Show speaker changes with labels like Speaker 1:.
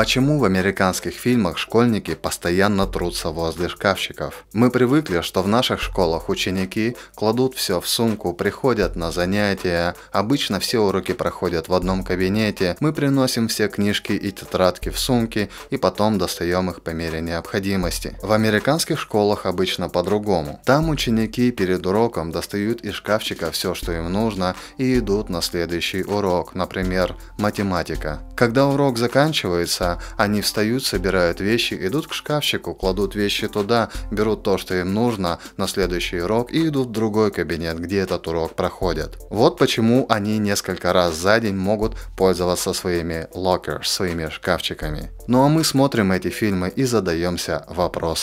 Speaker 1: Почему в американских фильмах школьники постоянно трутся возле шкафчиков? Мы привыкли, что в наших школах ученики кладут все в сумку, приходят на занятия. Обычно все уроки проходят в одном кабинете. Мы приносим все книжки и тетрадки в сумки и потом достаем их по мере необходимости. В американских школах обычно по-другому. Там ученики перед уроком достают из шкафчика все, что им нужно и идут на следующий урок, например, математика. Когда урок заканчивается, они встают, собирают вещи, идут к шкафчику, кладут вещи туда, берут то, что им нужно, на следующий урок и идут в другой кабинет, где этот урок проходит. Вот почему они несколько раз за день могут пользоваться своими локер, своими шкафчиками. Ну а мы смотрим эти фильмы и задаемся вопросом,